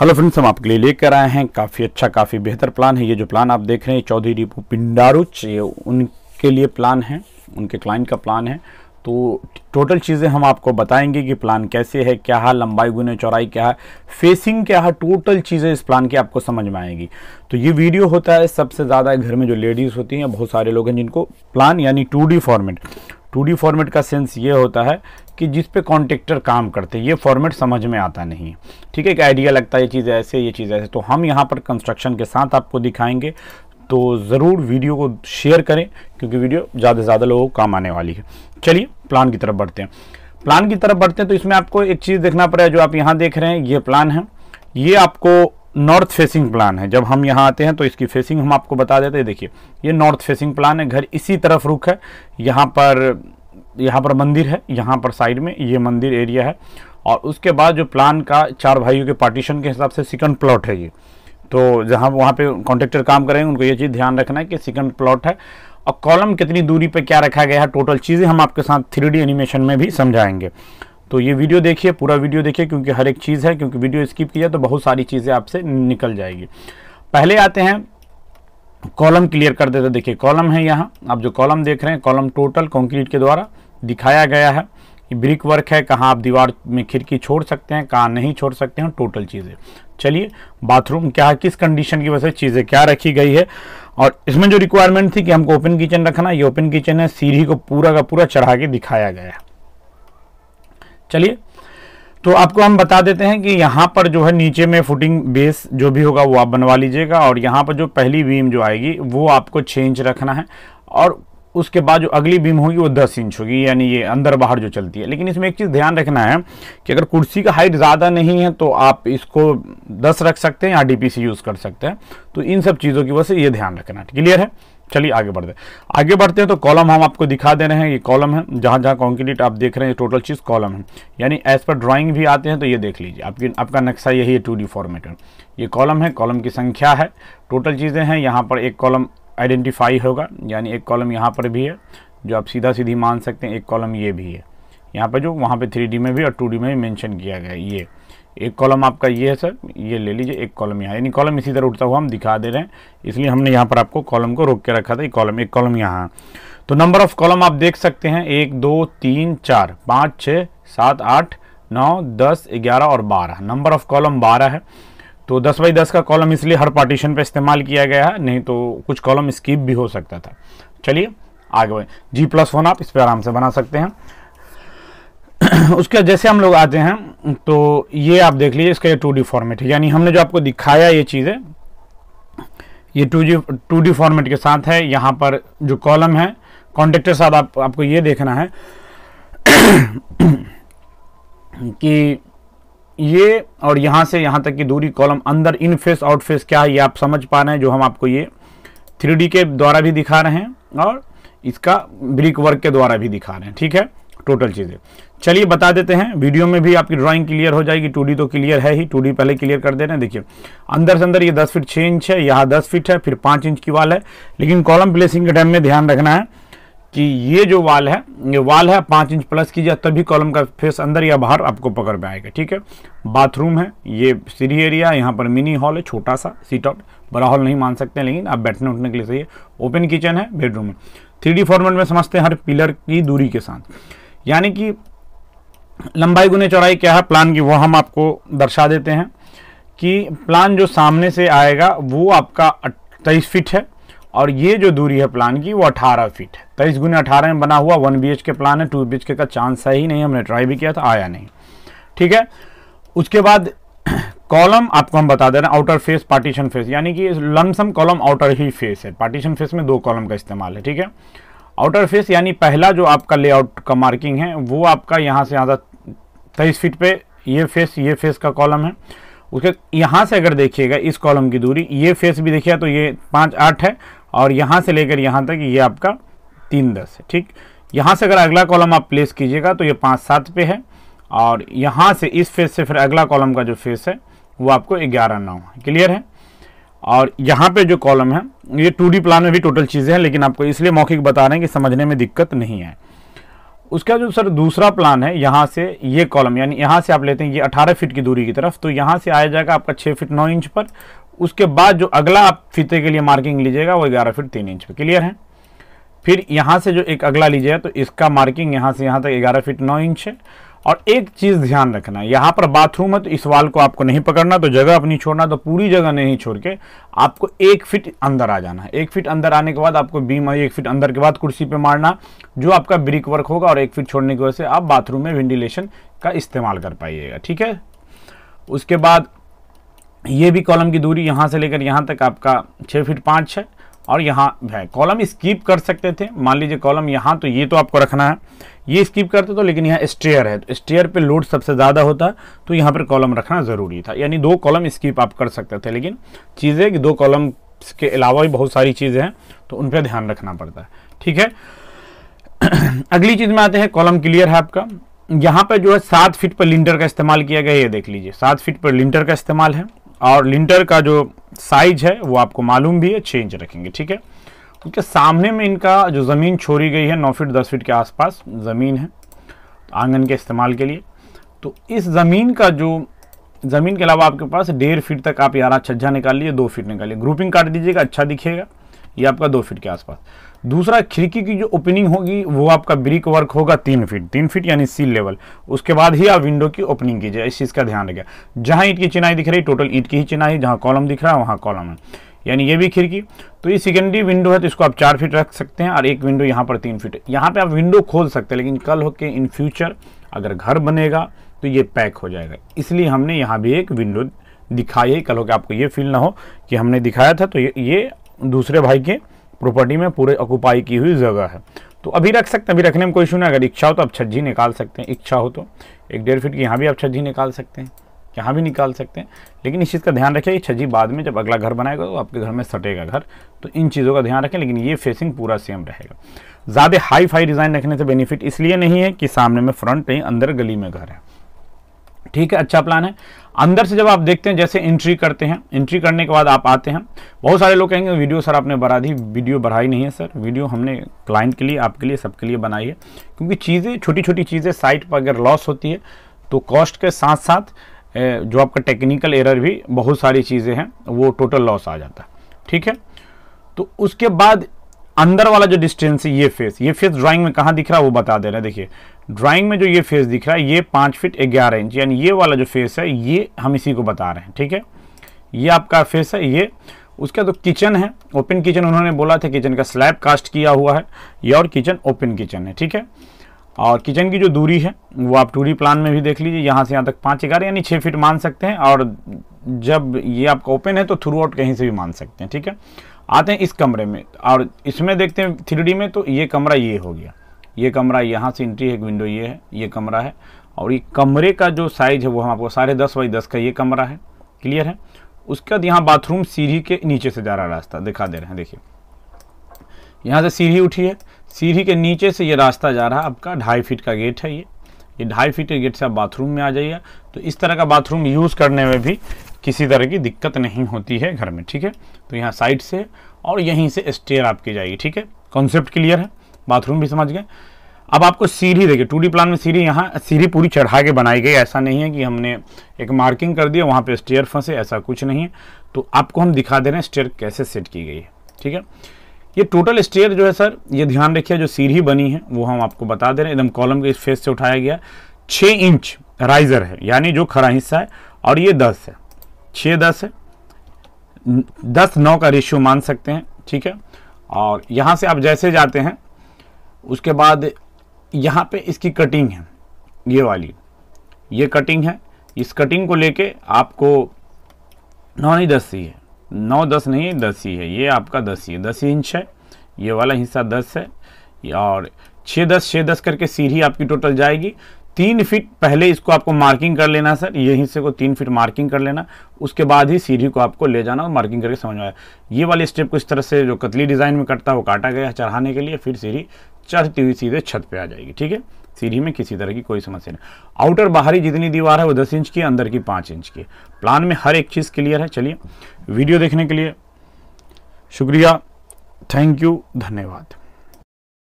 hello friends हम आपके लिए लेकर आए हैं काफ़ी अच्छा काफ़ी बेहतर प्लान है ये जो प्लान आप देख रहे हैं चौधरी रिपू पिंडारुच ये उनके लिए प्लान है उनके क्लाइंट का प्लान है तो टोटल चीज़ें हम आपको बताएंगे कि प्लान कैसे है क्या है लंबाई गुने चौराई क्या है फेसिंग क्या है टोटल चीज़ें इस प्लान की आपको समझ में आएंगी तो ये वीडियो होता है सबसे ज़्यादा घर में जो लेडीज़ होती हैं बहुत सारे लोग हैं जिनको प्लान यानी टू फॉर्मेट टू फॉर्मेट का सेंस ये होता है कि जिस पे कॉन्ट्रेक्टर काम करते ये फॉर्मेट समझ में आता नहीं है ठीक है एक आइडिया लगता है ये चीज़ ऐसे ये चीज़ ऐसे तो हम यहाँ पर कंस्ट्रक्शन के साथ आपको दिखाएंगे तो ज़रूर वीडियो को शेयर करें क्योंकि वीडियो ज़्यादा से ज़्यादा लोगों को काम आने वाली है चलिए प्लान की तरफ बढ़ते हैं प्लान की तरफ बढ़ते हैं तो इसमें आपको एक चीज़ देखना पड़ेगा जो आप यहाँ देख रहे हैं ये प्लान है ये आपको नॉर्थ फेसिंग प्लान है जब हम यहाँ आते हैं तो इसकी फेसिंग हम आपको बता देते हैं देखिए ये नॉर्थ फेसिंग प्लान है घर इसी तरफ रुख है यहाँ पर यहाँ पर मंदिर है यहाँ पर साइड में ये मंदिर एरिया है और उसके बाद जो प्लान का चार भाइयों के पार्टीशन के हिसाब से सेकंड प्लॉट है ये तो जहाँ वहाँ पे कॉन्ट्रेक्टर काम करेंगे उनको ये चीज़ ध्यान रखना है कि सेकंड प्लॉट है और कॉलम कितनी दूरी पे क्या रखा गया है टोटल चीज़ें हम आपके साथ थ्री एनिमेशन में भी समझाएंगे तो ये वीडियो देखिए पूरा वीडियो देखिए क्योंकि हर एक चीज़ है क्योंकि वीडियो स्किप किया तो बहुत सारी चीज़ें आपसे निकल जाएगी पहले आते हैं कॉलम क्लियर कर देते देखिए कॉलम है यहाँ आप जो कॉलम देख रहे हैं कॉलम टोटल कंक्रीट के द्वारा दिखाया गया है कि ब्रिक वर्क है कहाँ आप दीवार में खिड़की छोड़ सकते हैं कहाँ नहीं छोड़ सकते हैं टोटल चीज़ें चलिए बाथरूम क्या किस कंडीशन की वजह से चीज़ें क्या रखी गई है और इसमें जो रिक्वायरमेंट थी कि हमको ओपन किचन रखना ये ओपन किचन है सीढ़ी को पूरा का पूरा चढ़ा के दिखाया गया है चलिए तो आपको हम बता देते हैं कि यहाँ पर जो है नीचे में फुटिंग बेस जो भी होगा वो आप बनवा लीजिएगा और यहाँ पर जो पहली बीम जो आएगी वो आपको छः इंच रखना है और उसके बाद जो अगली बीम होगी वो दस इंच होगी यानी ये अंदर बाहर जो चलती है लेकिन इसमें एक चीज़ ध्यान रखना है कि अगर कुर्सी का हाइट ज़्यादा नहीं है तो आप इसको दस रख सकते हैं या डी यूज़ कर सकते हैं तो इन सब चीज़ों की वजह से ये ध्यान रखना क्लियर है चलिए आगे बढ़ते आगे बढ़ते हैं तो कॉलम हम आपको दिखा दे रहे हैं ये कॉलम है जहाँ जहाँ कॉन्क्रीट आप देख रहे हैं टोटल चीज़ कॉलम है यानी एज पर ड्राॅइंग भी आते हैं तो ये देख लीजिए आपकी आपका नक्शा यही है टू डी फॉर्मेट में ये कॉलम है कॉलम की संख्या है टोटल चीज़ें हैं यहाँ पर एक कॉलम आइडेंटिफाई होगा यानी एक कॉलम यहाँ पर भी है जो आप सीधा सीधी मान सकते हैं एक कॉलम ये भी है यहाँ पर जो वहाँ पे थ्री में भी और टू में भी मैंशन किया गया है ये एक कॉलम आपका ये है सर ये ले लीजिए एक कॉलम यहाँ यानी कॉलम इसी तरह उठता हुआ हम दिखा दे रहे हैं इसलिए हमने यहाँ पर आपको कॉलम को रोक के रखा था एक कॉलम एक कॉलम यहाँ तो नंबर ऑफ कॉलम आप देख सकते हैं एक दो तीन चार पाँच छः सात आठ नौ दस ग्यारह और बारह नंबर ऑफ कॉलम बारह है तो 10 बाई 10 का कॉलम इसलिए हर पार्टीशन पे इस्तेमाल किया गया है नहीं तो कुछ कॉलम स्कीप भी हो सकता था चलिए आगे बढ़े जी प्लस वन आप इस पर आराम से बना सकते हैं उसके जैसे हम लोग आते हैं तो ये आप देख लीजिए इसका ये टू डी फॉर्मेट है यानी हमने जो आपको दिखाया ये चीज़ें ये two G two D format के साथ है यहाँ पर जो कॉलम है कॉन्टेक्टर साहब आप, आपको ये देखना है कि ये और यहाँ से यहाँ तक की दूरी कॉलम अंदर इन फेस आउट फेस क्या है ये आप समझ पा रहे हैं जो हम आपको ये थ्री के द्वारा भी दिखा रहे हैं और इसका ब्रिक वर्क के द्वारा भी दिखा रहे हैं ठीक है टोटल चीज़ें चलिए बता देते हैं वीडियो में भी आपकी ड्राइंग क्लियर हो जाएगी टू तो क्लियर है ही टू पहले क्लियर कर दे रहे हैं देखिए अंदर से अंदर ये दस फीट छः इंच है यहाँ दस फीट है फिर पाँच इंच की वाल है लेकिन कॉलम प्लेसिंग के टाइम में ध्यान रखना है कि ये जो वाल है ये वाल है पाँच इंच प्लस कीजिए तभी कॉलम का फेस अंदर या बाहर आपको पकड़ में आएगा ठीक है बाथरूम है ये सीढ़ी एरिया यहाँ पर मिनी हॉल है छोटा सा सीट आउट बड़ा हॉल नहीं मान सकते लेकिन आप बैठने उठने के लिए सही है ओपन किचन है बेडरूम है थ्री फॉर्मेट में समझते हैं हर पिलर की दूरी के साथ यानी कि लंबाई गुने चौड़ाई क्या है प्लान की वो हम आपको दर्शा देते हैं कि प्लान जो सामने से आएगा वो आपका तेईस फिट है और ये जो दूरी है प्लान की वो 18 फीट है तेईस गुना अठारह में बना हुआ वन बी के प्लान है टू बी का चांस है ही नहीं हमने ट्राई भी किया था आया नहीं ठीक है उसके बाद कॉलम आपको हम बता दे रहे हैं आउटर फेस पार्टीशन फेस यानी कि लमसम कॉलम आउटर ही फेस है पार्टीशन फेस में दो कॉलम का इस्तेमाल है ठीक है आउटर फेस यानी पहला जो आपका लेआउट का मार्किंग है वो आपका यहाँ से आधा तेईस फीट पे ये फेस ये फेस का कॉलम है उसके यहाँ से अगर देखिएगा इस कॉलम की दूरी ये फेस भी देखिएगा तो ये पाँच आठ है और यहाँ से लेकर यहाँ तक ये आपका तीन दस है ठीक यहाँ से अगर अगला कॉलम आप प्लेस कीजिएगा तो ये पाँच सात पे है और यहाँ से इस फेस से फिर अगला कॉलम का जो फेस है वो आपको ग्यारह नौ है क्लियर है और यहाँ पे जो कॉलम है ये टू प्लान में भी टोटल चीज़ें हैं लेकिन आपको इसलिए मौखिक बता रहे हैं कि समझने में दिक्कत नहीं है उसका जो सर दूसरा प्लान है यहाँ से ये कॉलम यानी यहाँ से आप लेते हैं ये 18 फीट की दूरी की तरफ तो यहाँ से आया जाएगा आपका 6 फीट 9 इंच पर उसके बाद जो अगला आप फीते के लिए मार्किंग लीजिएगा वो ग्यारह फीट तीन इंच पे क्लियर है फिर यहाँ से जो एक अगला लीजिएगा तो इसका मार्किंग यहाँ से यहाँ तक ग्यारह फीट नौ इंच है और एक चीज़ ध्यान रखना है यहाँ पर बाथरूम है तो इस वाल को आपको नहीं पकड़ना तो जगह अपनी छोड़ना तो पूरी जगह नहीं छोड़ के आपको एक फिट अंदर आ जाना है एक फिट अंदर आने के बाद आपको बीम आई एक फिट अंदर के बाद कुर्सी पे मारना जो आपका ब्रिक वर्क होगा और एक फिट छोड़ने की वजह से आप बाथरूम में वेंटिलेशन का इस्तेमाल कर पाइएगा ठीक है उसके बाद ये भी कॉलम की दूरी यहाँ से लेकर यहाँ तक आपका छः फीट पाँच है और यहाँ है कॉलम स्कीप कर सकते थे मान लीजिए कॉलम यहाँ तो ये तो आपको रखना है ये स्कीप करते तो लेकिन यहाँ स्टेयर है तो स्टेयर पे लोड सबसे ज़्यादा होता है तो यहाँ पर कॉलम रखना ज़रूरी था यानी दो कॉलम स्कीप आप कर सकते थे लेकिन चीज़ें कि दो कॉलम के अलावा भी बहुत सारी चीज़ें हैं तो उन पर ध्यान रखना पड़ता है ठीक है अगली चीज़ में आते हैं कॉलम क्लियर है आपका यहाँ पर जो है सात फिट पर लिंटर का इस्तेमाल किया गया ये देख लीजिए सात फिट पर लिंटर का इस्तेमाल है और लिंटर का जो साइज है वो आपको मालूम भी है छः इंच रखेंगे ठीक है उसके सामने में इनका जो ज़मीन छोड़ी गई है नौ फीट दस फीट के आसपास ज़मीन है आंगन के इस्तेमाल के लिए तो इस ज़मीन का जो ज़मीन के अलावा आपके पास डेढ़ फीट तक आप यारा छज्जा निकाल लिए दो फीट निकालिए ग्रुपिंग काट दीजिएगा अच्छा दिखिएगा ये आपका दो फीट के आसपास दूसरा खिड़की की जो ओपनिंग होगी वो आपका ब्रिक वर्क होगा तीन फीट तीन फीट यानी सील लेवल उसके बाद ही आप विंडो की ओपनिंग कीजिए इस चीज़ का ध्यान रखिए जहाँ ईट की चिनाई दिख रही टोटल ईट की ही चिनाई जहाँ कॉलम दिख रहा है वहाँ कॉलम है यानी ये भी खिड़की तो ये सेकेंडरी विंडो है तो इसको आप चार फीट रख सकते हैं और एक विंडो यहाँ पर तीन फीट यहाँ पर आप विंडो खोल सकते हैं लेकिन कल के इन फ्यूचर अगर घर बनेगा तो ये पैक हो जाएगा इसलिए हमने यहाँ भी एक विंडो दिखाई कल होकर आपको ये फील ना हो कि हमने दिखाया था तो ये, ये दूसरे भाई के प्रॉपर्टी में पूरे ऑक्यूपाई की हुई जगह है तो अभी रख सकते हैं अभी रखने में कोई इशू नहीं अगर इच्छा हो तो आप छज्जी निकाल सकते हैं इच्छा हो तो एक डेढ़ फीट की यहाँ भी आप छज्जी निकाल सकते हैं यहाँ भी निकाल सकते हैं लेकिन इस चीज़ का ध्यान रखें कि छज्जी बाद में जब अगला घर बनाएगा तो आपके घर में सटेगा घर तो इन चीज़ों का ध्यान रखें लेकिन ये फेसिंग पूरा सेम रहेगा ज़्यादा हाई फाई डिज़ाइन रखने से बेनिफिट इसलिए नहीं है कि सामने में फ्रंट नहीं अंदर गली में घर है ठीक है अच्छा प्लान है अंदर से जब आप देखते हैं जैसे एंट्री करते हैं एंट्री करने के बाद आप आते हैं बहुत सारे लोग कहेंगे वीडियो सर आपने बढ़ा दी वीडियो बढ़ाई नहीं है सर वीडियो हमने क्लाइंट के लिए आपके लिए सबके लिए बनाई है क्योंकि चीज़ें छोटी छोटी चीज़ें साइट पर अगर लॉस होती है तो कॉस्ट के साथ साथ जो आपका टेक्निकल एरर भी बहुत सारी चीज़ें हैं वो टोटल लॉस आ जाता है ठीक है तो उसके बाद अंदर वाला जो डिस्टेंस है ये फेस ये फेस ड्राइंग में कहाँ दिख रहा है वो बता दे रहे हैं देखिए ड्राइंग में जो ये फेस दिख रहा है ये पाँच फिट ग्यारह इंच यानी ये वाला जो फेस है ये हम इसी को बता रहे हैं ठीक है ये आपका फेस है ये उसका तो किचन है ओपन किचन उन्होंने बोला था किचन का स्लैब कास्ट किया हुआ है ये और किचन ओपन किचन है ठीक है और किचन की जो दूरी है वो आप टूरी प्लान में भी देख लीजिए यहाँ से यहाँ तक पाँच ग्यारह यानी छः फिट मान सकते हैं और जब ये आपका ओपन है तो थ्रू आउट कहीं से भी मान सकते हैं ठीक है आते हैं इस कमरे में और इसमें देखते हैं थ्री में तो ये कमरा ये हो गया ये कमरा यहाँ से इंट्री है एक विंडो ये है ये कमरा है और ये कमरे का जो साइज़ है वो हम आपको साढ़े दस बाई दस का ये कमरा है क्लियर है उसके बाद यहाँ बाथरूम सीढ़ी के नीचे से जा रहा रास्ता दिखा दे रहे हैं देखिए यहाँ से सीढ़ी उठी है सीढ़ी के नीचे से ये रास्ता जा रहा है आपका ढाई फीट का गेट है ये ये ढाई फीट के गेट से आप बाथरूम में आ जाइए तो इस तरह का बाथरूम यूज़ करने में भी किसी तरह की दिक्कत नहीं होती है घर में ठीक है तो यहाँ साइड से और यहीं से स्टेयर आपकी जाएगी ठीक है कॉन्सेप्ट क्लियर है बाथरूम भी समझ गए अब आपको सीढ़ी देखिए टू प्लान में सीढ़ी यहाँ सीढ़ी पूरी चढ़ा के बनाई गई ऐसा नहीं है कि हमने एक मार्किंग कर दिया वहाँ पे स्टेयर फंसे ऐसा कुछ नहीं है तो आपको हम दिखा दे रहे हैं स्टेयर कैसे सेट की गई है ठीक है ये टोटल स्टेयर जो है सर ये ध्यान रखिए जो सीढ़ी बनी है वो हम आपको बता दे रहे हैं एकदम कॉलम के इस फेस से उठाया गया छः इंच राइजर है यानी जो खरा हिस्सा है और ये दस है छः दस है दस नौ का रेशियो मान सकते हैं ठीक है और यहाँ से आप जैसे जाते हैं उसके बाद यहाँ पे इसकी कटिंग है ये वाली ये कटिंग है इस कटिंग को लेके आपको नौ नहीं दस ही है नौ दस नहीं है दस ही है ये आपका दस ही है दस इंच है ये वाला हिस्सा दस है और छः दस छः दस करके सीढ़ी आपकी टोटल जाएगी तीन फीट पहले इसको आपको मार्किंग कर लेना सर ये हिस्से को तीन फीट मार्किंग कर लेना उसके बाद ही सीढ़ी को आपको ले जाना और मार्किंग करके समझ में आया ये वाले स्टेप को इस तरह से जो कतली डिज़ाइन में कटता है वो काटा गया चढ़ाने के लिए फिर सीढ़ी चढ़ती हुई सीधे छत पे आ जाएगी ठीक है सीढ़ी में किसी तरह की कोई समस्या नहीं आउटर बाहरी जितनी दीवार है वो दस इंच की अंदर की पाँच इंच की प्लान में हर एक चीज़ क्लियर है चलिए वीडियो देखने के लिए शुक्रिया थैंक यू धन्यवाद